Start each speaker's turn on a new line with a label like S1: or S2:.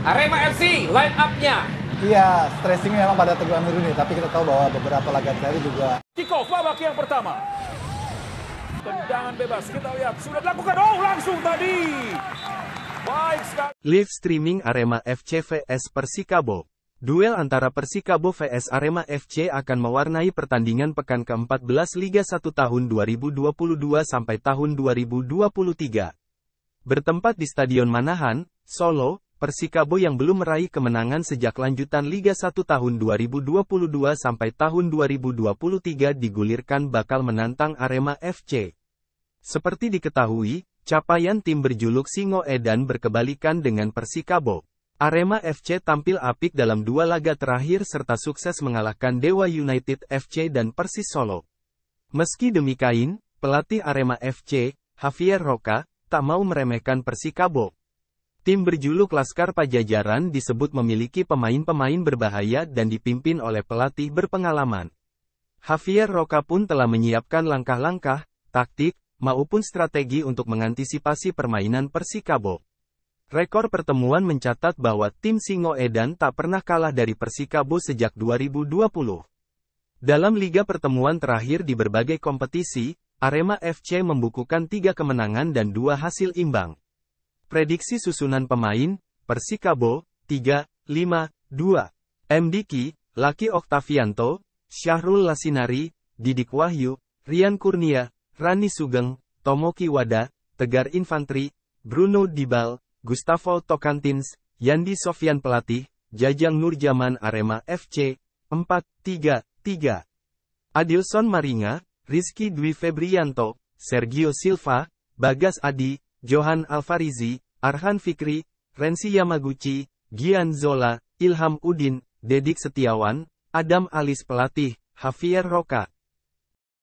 S1: Arema FC line up-nya. Iya, stressing memang pada Teguh Amir ini, tapi kita tahu bahwa beberapa laga terakhir juga. Kick off babak yang pertama. Tendangan bebas kita lihat sudah dilakukan. Oh, langsung tadi. Baik sekali. Live streaming Arema FC vs Persikabo. Duel antara Persikabo vs Arema FC akan mewarnai pertandingan pekan ke-14 Liga 1 tahun 2022 sampai tahun 2023. Bertempat di Stadion Manahan, Solo, Persikabo yang belum meraih kemenangan sejak lanjutan Liga 1 tahun 2022 sampai tahun 2023 digulirkan bakal menantang Arema FC. Seperti diketahui, capaian tim berjuluk Singo Edan berkebalikan dengan Persikabo. Arema FC tampil apik dalam dua laga terakhir serta sukses mengalahkan Dewa United FC dan Persis Solo. Meski demikian, pelatih Arema FC, Javier Roca, tak mau meremehkan Persikabo. Tim berjuluk Laskar Pajajaran disebut memiliki pemain-pemain berbahaya dan dipimpin oleh pelatih berpengalaman. Javier Roca pun telah menyiapkan langkah-langkah, taktik, maupun strategi untuk mengantisipasi permainan Persikabo. Rekor pertemuan mencatat bahwa tim Singo Edan tak pernah kalah dari Persikabo sejak 2020. Dalam liga pertemuan terakhir di berbagai kompetisi, Arema FC membukukan tiga kemenangan dan dua hasil imbang. Prediksi susunan pemain, Persikabo, 3, 5, 2. MDK, Laki Oktavianto, Syahrul Lasinari, Didik Wahyu, Rian Kurnia, Rani Sugeng, Tomoki Wada, Tegar Infantri, Bruno Dibal, Gustavo Tokantins, Yandi Sofian Pelatih, Jajang Nurjaman Arema FC, 4, 3, 3. Adilson Maringa, Rizky Dwi Febrianto, Sergio Silva, Bagas Adi, Johan Alfarizi, Arhan Fikri, Rensi Yamaguchi, Gian Zola, Ilham Udin, Dedik Setiawan, Adam Alis Pelatih, Javier Roca.